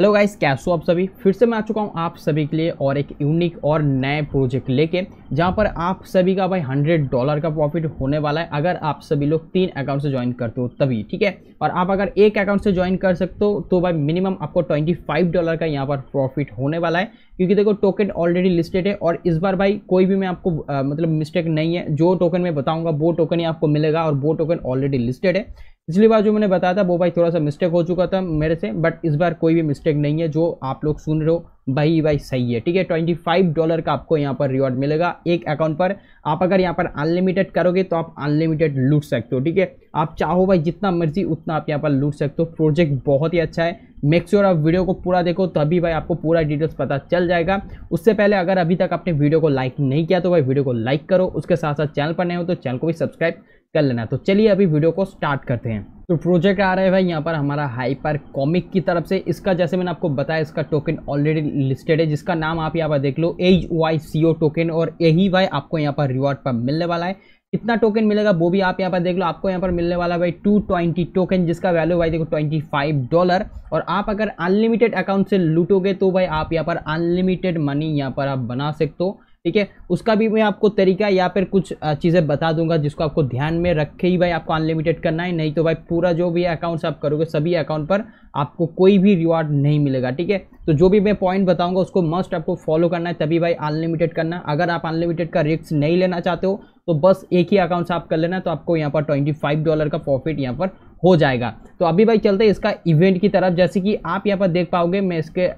hello guys कैसो आप सभी फिर से मैं आ चुका हूँ आप सभी के लिए और एक यूनिक और नए प्रोजेक्ट लेके जहाँ पर आप सभी का भाई हंड्रेड डॉलर का प्रॉफिट होने वाला है अगर आप सभी लोग तीन अकाउंट से ज्वाइन करते हो तभी ठीक है और आप अगर एक अकाउंट से ज्वाइन कर सकते हो तो भाई मिनिमम आपको ट्वेंटी फाइव डॉलर का यहाँ पर प्रॉफिट होने वाला है क्योंकि देखो टोकन ऑलरेडी लिस्टेड है और इस बार भाई कोई भी मैं आपको आ, मतलब मिस्टेक नहीं है जो टोकन मैं बताऊँगा वो टोकन ही आपको मिलेगा और वो टोकन ऑलरेडी लिस्टेड है पिछली बार जो मैंने बताया था वो भाई थोड़ा सा मिस्टेक हो चुका था मेरे से बट इस बार कोई भी मिस्टेक नहीं है जो आप लोग सुन रहे हो भाई भाई सही है ठीक है ट्वेंटी फाइव डॉलर का आपको यहाँ पर रिवॉर्ड मिलेगा एक अकाउंट पर आप अगर यहाँ पर अनलिमिटेड करोगे तो आप अनलिमिटेड लूट सकते हो ठीक है आप चाहो भाई जितना मर्जी उतना आप यहाँ पर लूट सकते हो प्रोजेक्ट बहुत ही अच्छा है मेक श्योर sure आप वीडियो को पूरा देखो तभी भाई आपको पूरा डिटेल्स पता चल जाएगा उससे पहले अगर अभी तक आपने वीडियो को लाइक नहीं किया तो भाई वीडियो को लाइक करो उसके साथ साथ चैनल पर नए हो तो चैनल को भी सब्सक्राइब कर लेना तो चलिए अभी वीडियो को स्टार्ट करते हैं तो प्रोजेक्ट आ रहा है भाई यहाँ पर हमारा हाइपर कॉमिक की तरफ से इसका जैसे मैंने आपको बताया इसका टोकन ऑलरेडी लिस्टेड है जिसका नाम आप यहाँ पर देख लो H Y C O token और यही भाई आपको यहाँ पर रिवॉर्ड पर मिलने वाला है कितना टोकन मिलेगा वो भी आप यहाँ पर देख लो आपको यहाँ पर मिलने वाला भाई टू ट्वेंटी टोकन जिसका वैल्यू भाई देखो ट्वेंटी फाइव डॉलर और आप अगर अनलिमिटेड अकाउंट से लूटोगे तो भाई आप यहाँ पर अनलिमिटेड मनी यहाँ पर आप बना सकते हो ठीक है उसका भी मैं आपको तरीका या फिर कुछ चीज़ें बता दूंगा जिसको आपको ध्यान में रख के ही भाई आपको अनलिमिटेड करना है नहीं तो भाई पूरा जो भी अकाउंट्स आप करोगे सभी अकाउंट पर आपको कोई भी रिवॉर्ड नहीं मिलेगा ठीक है तो जो भी मैं पॉइंट बताऊंगा उसको मस्ट आपको फॉलो करना है तभी भाई अनलिमिटेड करना अगर आप अनलिमिटेड का रिस्क नहीं लेना चाहते हो तो बस एक ही अकाउंट आप कर लेना तो आपको यहाँ पर ट्वेंटी डॉलर का प्रॉफिट यहाँ पर हो जाएगा तो अभी भाई चलते हैं इसका इवेंट की तरफ जैसे कि आप यहाँ पर देख पाओगे मैं इसके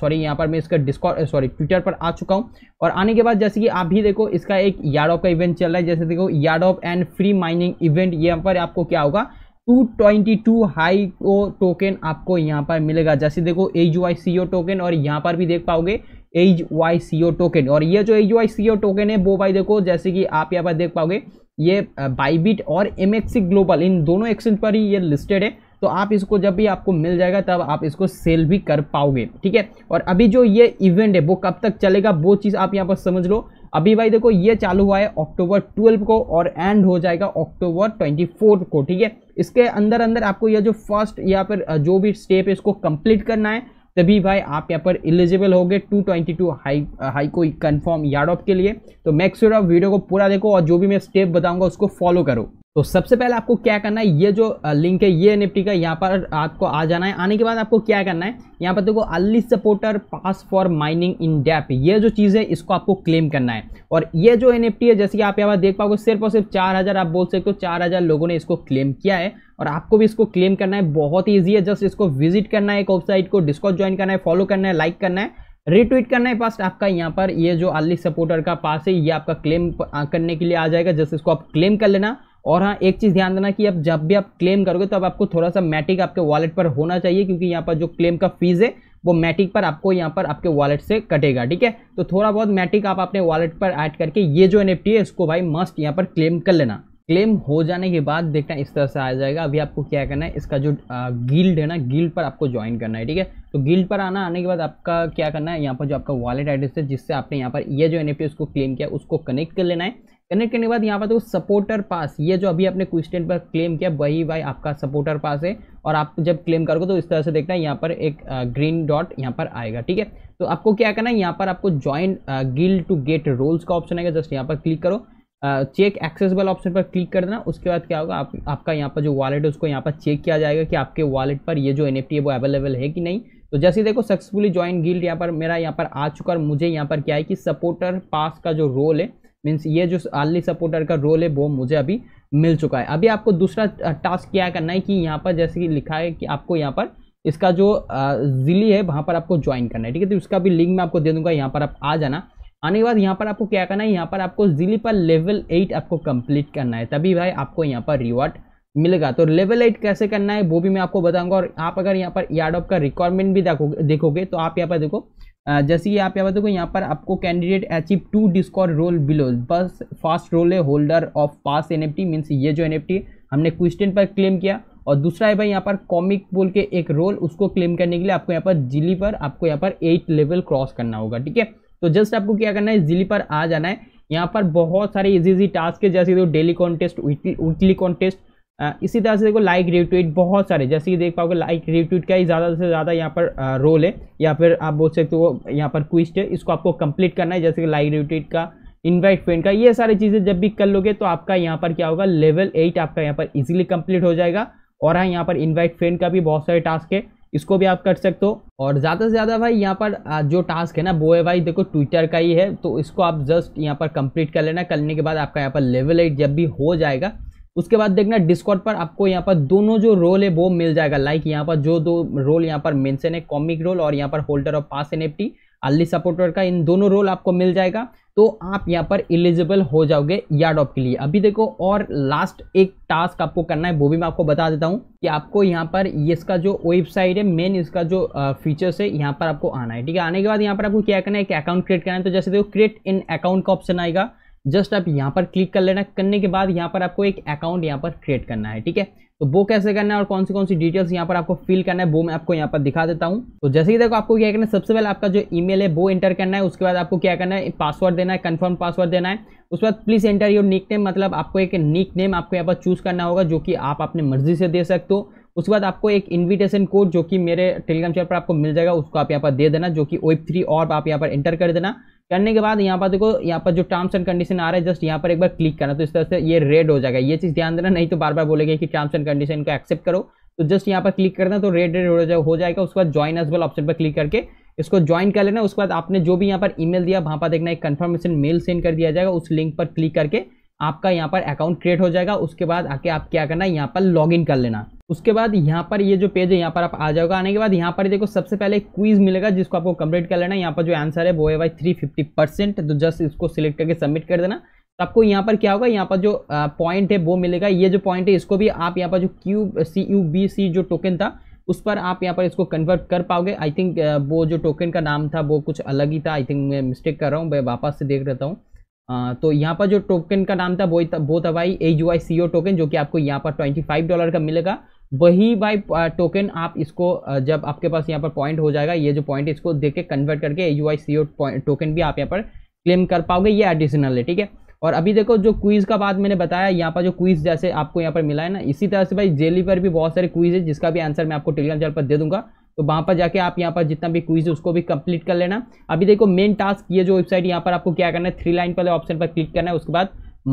सॉरी यहाँ पर मैं इसका डिस्कॉर्ड सॉरी ट्विटर पर आ चुका हूँ और आने के बाद जैसे कि आप भी देखो इसका एक यार्ड ऑफ का इवेंट चल रहा है जैसे देखो yard of and free mining event यहाँ पर आपको क्या होगा 222 हाई ओ टोकन आपको यहाँ पर मिलेगा जैसे देखो H Y C O token और यहाँ पर भी देख पाओगे H Y C O token और ये जो H Y C O token है वो भाई देखो जैसे कि आप यहाँ पर देख पाओगे ये बाईबिट और एम ग्लोबल इन दोनों एक्सचेंज पर ही ये लिस्टेड है तो आप इसको जब भी आपको मिल जाएगा तब आप इसको सेल भी कर पाओगे ठीक है और अभी जो ये इवेंट है वो कब तक चलेगा वो चीज़ आप यहाँ पर समझ लो अभी भाई देखो ये चालू हुआ है अक्टूबर 12 को और एंड हो जाएगा अक्टूबर 24 को ठीक है इसके अंदर अंदर आपको यह जो फर्स्ट या फिर जो भी स्टेप है इसको कंप्लीट करना है तभी भाई आप यहाँ पर एलिजिबल हो गए two twenty two high high को कन्फर्म यार्ड ऑफ के लिए तो मेक आप वीडियो को पूरा देखो और जो भी मैं स्टेप बताऊँगा उसको फॉलो करो तो सबसे पहले आपको क्या करना है ये जो लिंक है ये निफ्टी का यहाँ पर आपको आ जाना है आने के बाद आपको क्या करना है यहाँ पर देखो early supporter pass for mining in डेप ये जो चीज़ है इसको आपको क्लेम करना है और ये जो एन है जैसे कि आप यहाँ पर देख पाओगे सिर्फ और सिर्फ चार हज़ार आप बोल सकते हो चार हज़ार लोगों ने इसको क्लेम किया है और आपको भी इसको क्लेम करना है बहुत ईजी है जस्ट इसको विजिट करना है एक वेबसाइट को डिस्कॉट ज्वाइन करना है फॉलो करना है लाइक करना है रिट्वीट करना है पास आपका यहाँ पर ये जो अली सपोर्टर का पास है ये आपका क्लेम करने के लिए आ जाएगा जस्ट इसको आप क्लेम कर लेना और हाँ एक चीज़ ध्यान देना कि अब जब भी आप क्लेम करोगे तो अब आपको थोड़ा सा मैटिक आपके वॉलेट पर होना चाहिए क्योंकि यहाँ पर जो क्लेम का फीस है वो मैटिक पर आपको यहाँ पर आपके वॉलेट से कटेगा ठीक है तो थोड़ा बहुत मैटिक आप अपने वॉलेट पर ऐड करके ये जो एन है इसको भाई मस्ट यहाँ पर क्लेम कर लेना क्लेम हो जाने के बाद देखना इस तरह से आ जाएगा अभी आपको क्या करना है इसका जो गिल्ड है ना गिल्ड पर आपको ज्वाइन करना है ठीक है तो गिल्ड पर आना आने के बाद आपका क्या करना है यहाँ पर जो आपका वॉलेट एड्रेस है जिससे आपने यहाँ पर ये जो एन उसको क्लेम किया उसको कनेक्ट कर लेना है कनेक्ट करने के बाद यहाँ पर देखो सपोर्टर पास ये जो अभी आपने क्वेश्चन पर क्लेम किया वही वाई आपका सपोर्टर पास है और आप जब क्लेम करोगे तो इस तरह से देखना है यहाँ पर एक ग्रीन डॉट यहाँ पर आएगा ठीक है तो आपको क्या करना है यहाँ पर आपको join guild to get roles का ऑप्शन आएगा जस्ट यहाँ पर क्लिक करो चेक एक्सेसबल ऑप्शन पर क्लिक कर देना उसके बाद क्या होगा आप, आपका यहाँ पर जो वॉलेट है उसको यहाँ पर चेक किया जाएगा कि आपके वॉलेट पर ये जो एन है वो अवेलेबल है कि नहीं तो जैसे देखो सक्सेसफुली ज्वाइन गिल्ड यहाँ पर मेरा यहाँ पर आ चुका और मुझे यहाँ पर क्या है कि सपोर्टर पास का जो रोल है मीन्स ये जो आर्ली सपोर्टर का रोल है वो मुझे अभी मिल चुका है अभी आपको दूसरा टास्क क्या करना है कि यहाँ पर जैसे कि लिखा है कि आपको यहाँ पर इसका जो जिली है वहाँ पर आपको ज्वाइन करना है ठीक है तो उसका भी लिंक मैं आपको दे दूंगा यहाँ पर आप आ जाना आने के बाद यहाँ पर आपको क्या करना है यहाँ पर आपको जिली पर लेवल एट आपको कंप्लीट करना है तभी भाई आपको यहाँ पर रिवॉर्ड मिलेगा तो लेवल एट कैसे करना है वो भी मैं आपको बताऊंगा और आप अगर यहाँ पर यार्ड ऑफ का रिक्वायरमेंट भी देखोगे तो आप यहाँ पर देखो जैसे कि आप यहाँ देखो यहाँ पर आपको candidate achieve to discord role below बस फास्ट रोल है holder of pass N F T means ये जो एन एफ टी हमने क्वेश्चन पर क्लेम किया और दूसरा है भाई यहाँ पर कॉमिक बोल के एक रोल उसको क्लेम करने के लिए आपको यहाँ पर जिली पर आपको यहाँ पर एट लेवल क्रॉस करना होगा ठीक है तो जस्ट आपको क्या करना है जिली पर आ जाना है यहाँ पर बहुत सारे इजी इजी टास्क है जैसे daily contest weekly weekly contest इसी तरह से देखो लाइक रिट्वीट बहुत सारे जैसे कि देख पाओगे लाइक रिट्वीट का ही ज़्यादा से ज़्यादा यहाँ पर रोल है या फिर आप बोल सकते हो यहाँ पर क्विस्ट है इसको आपको कंप्लीट करना है जैसे कि लाइक रिट्वीट का इन्वाइट फ्रेंड का ये सारी चीज़ें जब भी कर लोगे तो आपका यहाँ पर क्या होगा लेवल एट आपका यहाँ पर ईजिली कम्प्लीट हो जाएगा और हाँ यहाँ पर इन्वाइट फ्रेंड का भी बहुत सारे टास्क है इसको भी आप कर सकते हो और ज़्यादा से ज़्यादा भाई यहाँ पर जो टास्क है ना वो है भाई देखो ट्विटर का ही है तो इसको आप जस्ट यहाँ पर कंप्लीट कर लेना करने के बाद आपका यहाँ पर लेवल एट जब भी हो जाएगा उसके बाद देखना डिस्कॉर्ड पर आपको यहाँ पर दोनों जो रोल है वो मिल जाएगा लाइक यहाँ पर जो दो रोल यहाँ पर मेंशन है कॉमिक रोल और यहाँ पर holder of pass N F early supporter का इन दोनों रोल आपको मिल जाएगा तो आप यहाँ पर एलिजिबल हो जाओगे यार्ड ऑफ के लिए अभी देखो और लास्ट एक टास्क आपको करना है वो भी मैं आपको बता देता हूँ कि आपको यहाँ पर इसका जो वेबसाइट है मेन इसका जो फीचर्स है यहाँ पर आपको आना है ठीक है आने के बाद यहाँ पर आपको क्या करना है एक अकाउंट क्रिएट करना है तो जैसे देखो क्रिएट इन अकाउंट का ऑप्शन आएगा जस्ट आप यहाँ पर क्लिक कर लेना करने के बाद यहाँ पर आपको एक अकाउंट यहाँ पर क्रिएट करना है ठीक है तो वो कैसे करना है और कौन सी कौन सी डिटेल्स यहाँ पर आपको फिल करना है वो मैं आपको यहाँ पर दिखा देता हूँ तो जैसे ही देखो आपको क्या करना है सबसे पहले आपका जो ईमेल है वो एंटर करना है उसके बाद आपको क्या करना है पासवर्ड देना है कन्फर्म पासवर्ड देना है उसके बाद please enter your nickname मतलब आपको एक निक नेम आपको यहाँ पर चूज़ करना होगा जो कि आप अपने मर्जी से दे सकते हो उसके बाद आपको एक इनविटेशन कोड जो कि मेरे टेलीग्राम चैनल पर आपको मिल जाएगा उसको आप यहाँ पर दे देना जो कि वेब थ्री और आप यहाँ पर एंटर कर देना करने के बाद यहाँ पर देखो यहाँ पर जो टर्म्स एंड कंडीशन आ रहा है जस्ट यहाँ पर एक बार क्लिक करना तो इस तरह से ये रेड हो जाएगा ये चीज़ ध्यान देना नहीं तो बार बार बोलेगा कि टर्म्स एंड कंडीशन को एक्सेप्ट करो तो जस्ट यहाँ पर क्लिक करना तो रेड रेड हो जाएगा उसके बाद ज्वाइन एज वेल ऑप्शन पर क्लिक करके इसको ज्वाइन कर लेना उसके बाद आपने जो भी यहाँ पर ईमेल दिया वहाँ पर देखना एक कंफर्मेशन मेल सेंड कर दिया जाएगा उस लिंक पर क्लिक करके आपका यहाँ पर अकाउंट क्रिएट हो जाएगा उसके बाद आके आप क्या करना है यहाँ पर लॉग कर लेना उसके बाद यहाँ पर ये जो पेज है यहाँ पर आप आ जाओगे आने के बाद यहाँ पर देखो सबसे पहले एक क्वीज़ मिलेगा जिसको आपको कंप्लीट कर लेना है यहाँ पर जो आंसर है वो है भाई थ्री फिफ्टी परसेंट तो जस्ट इसको सिलेक्ट करके सबमिट कर देना तो आपको यहाँ पर क्या होगा यहाँ पर जो पॉइंट है वो मिलेगा ये जो पॉइंट है इसको भी आप यहाँ पर जो Q C U B C जो टोकन था उस पर आप यहाँ पर इसको कन्वर्ट कर पाओगे आई थिंक वो जो टोकन का नाम था वो कुछ अलग ही था आई थिंक मैं मिस्टेक कर रहा हूँ मैं वापस से देख रहता हूँ तो यहाँ पर जो टोकन का नाम था वो था वो था भाई ए U I C O token जो कि आपको यहाँ पर ट्वेंटी फाइव डॉलर का मिलेगा वही बाई टोकन uh, आप इसको uh, जब आपके पास यहाँ पर पॉइंट हो जाएगा ये जो पॉइंट इसको देख के कन्वर्ट करके you I C O token भी आप यहाँ पर क्लेम कर पाओगे ये एडिशनल है ठीक है और अभी देखो जो क्वीज़ का बाद मैंने बताया यहाँ पर जो क्वीज़ जैसे आपको यहाँ पर मिला है ना इसी तरह से भाई जेली पर भी बहुत सारे क्वीज़ है जिसका भी आंसर मैं आपको टेलीग्राम चैनल पर दे दूंगा तो वहाँ पर जाके आप यहाँ पर जितना भी क्विज है उसको भी कंप्लीट कर लेना अभी देखो मेन टास्क ये जो वेबसाइट यहाँ पर आपको क्या करना है थ्री लाइन पहले ऑप्शन पर क्लिक करना है उसके बाद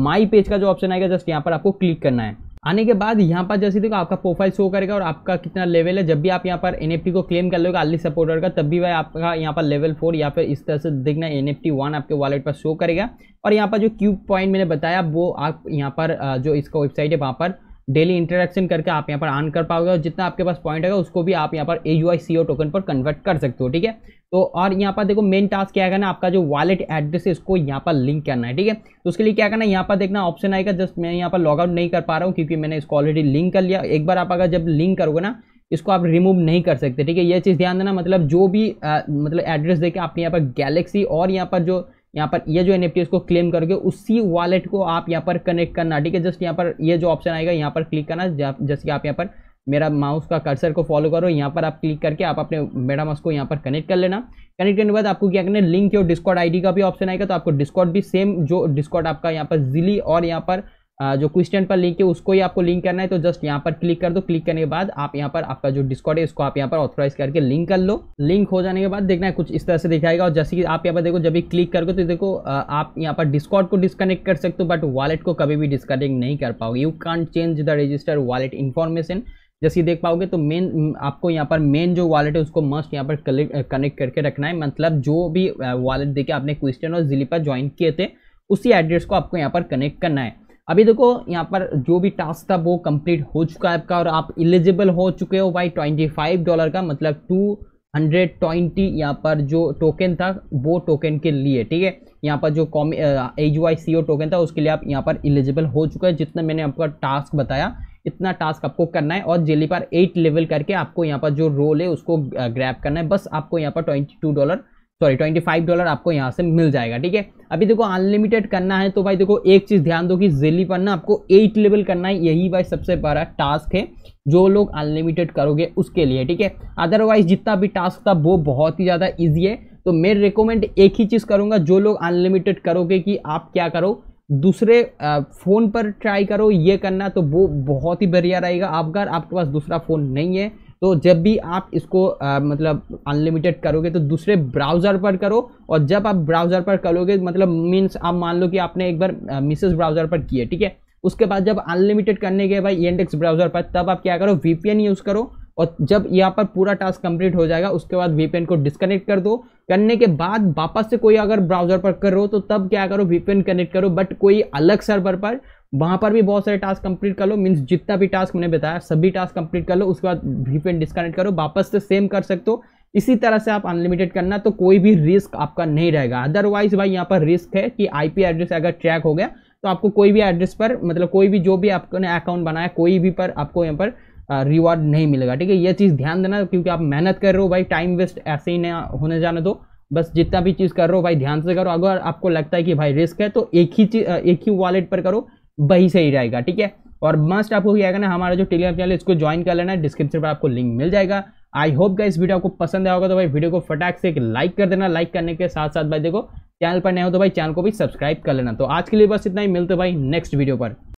माई पेज का जो ऑप्शन आएगा जस्ट यहाँ पर आपको क्लिक करना है आने के बाद यहाँ पर जैसे देखो आपका प्रोफाइल शो करेगा और आपका कितना लेवल है जब भी आप यहाँ पर एन को क्लेम कर लोगे अली सपोर्टर का तब भी वह आपका यहाँ पर लेवल फोर या फिर इस तरह से देखना एन एफ आपके वॉलेट पर शो करेगा और यहाँ पर जो क्यूब पॉइंट मैंने बताया वो आप यहाँ पर जो इसका वेबसाइट है वहाँ पर डेली इंटरेक्शन करके आप यहाँ पर आन कर पाओगे और जितना आपके पास पॉइंट होगा उसको भी आप यहाँ पर A U I C O token पर कन्वर्ट कर सकते हो ठीक है तो और यहाँ पर देखो मेन टास्क क्या करना आपका जो वॉलेट एड्रेस है इसको यहाँ पर लिंक करना है ठीक है तो उसके लिए क्या करना है यहाँ पर देखना ऑप्शन आएगा जस्ट मैं यहाँ पर लॉग आउट नहीं कर पा रहा हूँ क्योंकि मैंने इसको ऑलरेडी लिंक कर लिया एक बार आप अगर जब लिंक करोगे ना इसको आप रिमूव नहीं कर सकते ठीक है ये चीज़ ध्यान देना मतलब जो भी आ, मतलब एड्रेस देके आपके यहाँ पर गैलेक्सी और यहाँ पर जो यहाँ पर ये जो एन को क्लेम करके उसी वॉलेट को आप यहाँ पर कनेक्ट करना ठीक है जस्ट यहाँ पर ये जो ऑप्शन आएगा यहाँ पर क्लिक करना जैसे कि आप यहाँ पर मेरा माउस का कर्सर को फॉलो करो यहाँ पर आप क्लिक करके आप अपने मेडा माउस को यहाँ पर कनेक्ट कर लेना कनेक्ट करने के बाद आपको क्या करना है लिंक और डिस्कॉट आईडी का भी ऑप्शन आएगा तो आपको डिस्कॉट भी सेम जो डिस्कॉट आपका यहाँ पर जिली और यहाँ पर जो क्वेश्चन पर लिंक है उसको ही आपको लिंक करना है तो जस्ट यहाँ पर क्लिक कर दो क्लिक करने के बाद आप यहाँ पर आपका जो डिस्कॉर्ड है इसको आप यहाँ पर ऑथोराइज करके लिंक कर लो लिंक हो जाने के बाद देखना है कुछ इस तरह से दिखाएगा और जैसे कि आप यहाँ पर देखो जब भी क्लिक करोगे तो देखो आप यहाँ पर डिस्कॉर्ड को डिस्कनेक्ट कर सकते हो बट वॉलेट को कभी भी डिस्कनेक्ट नहीं कर पाओगे you can change the register wallet information जैसे देख पाओगे तो मेन आपको यहाँ पर मेन जो वॉलेट है उसको मस्ट यहाँ पर कनेक्ट करके रखना है मतलब जो भी वॉलेट देखे आपने क्वेश्चन और जिली पर ज्वाइन किए थे उसी एड्रेस को आपको यहाँ पर कनेक्ट करना है अभी देखो यहाँ पर जो भी टास्क था वो कंप्लीट हो चुका है आपका और आप इलिजिबल हो चुके हो भाई ट्वेंटी फाइव डॉलर का मतलब टू हंड्रेड ट्वेंटी यहाँ पर जो टोकन था वो टोकन के लिए ठीक है यहाँ पर जो कॉमी H Y C O token था उसके लिए आप यहाँ पर एलिजिबल हो चुका है जितना मैंने आपका टास्क बताया इतना टास्क आपको करना है और जेली पर एट लेवल करके आपको यहाँ पर जो रोल है उसको ग्रैप करना है बस आपको यहाँ पर twenty two dollar sorry twenty five dollar आपको यहाँ से मिल जाएगा ठीक है अभी देखो अनलिमिटेड करना है तो भाई देखो एक चीज़ ध्यान दो कि जेली पर ना आपको एट लेवल करना है यही भाई सबसे बड़ा टास्क है जो लोग अनलिमिटेड करोगे उसके लिए ठीक है अदरवाइज जितना भी टास्क था वो बहुत ही ज़्यादा ईजी है तो मैं रिकमेंड एक ही चीज़ करूँगा जो लोग अनलिमिटेड करोगे कि आप क्या करो दूसरे फ़ोन पर ट्राई करो ये करना तो वो बहुत ही बढ़िया रहेगा आप अगर आपके पास दूसरा फ़ोन नहीं है तो जब भी आप इसको आ, मतलब अनलिमिटेड करोगे तो दूसरे ब्राउज़र पर करो और जब आप ब्राउज़र पर करोगे मतलब मीन्स आप मान लो कि आपने एक बार मिसेस ब्राउज़र पर किए ठीक है उसके बाद जब अनलिमिटेड करने के भाई इंडेक्स ब्राउज़र पर तब आप क्या करो वीपीएन यूज़ करो और जब यहाँ पर पूरा टास्क कंप्लीट हो जाएगा उसके बाद वीपीएन को डिस्कनेक्ट कर दो करने के बाद वापस से कोई अगर ब्राउजर पर करो तो तब क्या करो वीपीएन कनेक्ट करो बट कोई अलग सर्वर पर वहाँ पर भी बहुत सारे टास्क कंप्लीट कर लो मीन्स जितना भी टास्क मैंने बताया सभी टास्क कंप्लीट कर लो उसके बाद वीपीएन डिस्कनेक्ट करो वापस से सेम कर सकते हो इसी तरह से आप अनलिमिटेड करना तो कोई भी रिस्क आपका नहीं रहेगा अदरवाइज भाई यहाँ पर रिस्क है कि आई एड्रेस अगर ट्रैक हो गया तो आपको कोई भी एड्रेस पर मतलब कोई भी जो भी आपने अकाउंट बनाया कोई भी पर आपको यहाँ पर रिवॉर्ड नहीं मिलेगा ठीक है ये चीज़ ध्यान देना क्योंकि आप मेहनत कर रहे हो भाई टाइम वेस्ट ऐसे ही ना होने जाने दो बस जितना भी चीज़ कर रहे हो भाई ध्यान से करो अगर आपको लगता है कि भाई रिस्क है तो एक ही चीज एक ही वॉलेट पर करो वही सही रहेगा ठीक है और मस्ट आपको क्या करना हमारा जो टेलीग्राम चैनल इसको ज्वाइन कर लेना है डिस्क्रिप्शन पर आपको लिंक मिल जाएगा आई होप का इस वीडियो आपको पसंद आया होगा तो भाई वीडियो को फटाक से एक लाइक कर देना लाइक करने के साथ साथ भाई देखो चैनल पर नए हो तो भाई चैनल को भी सब्सक्राइब कर लेना तो आज के लिए बस इतना ही मिलते भाई नेक्स्ट वीडियो पर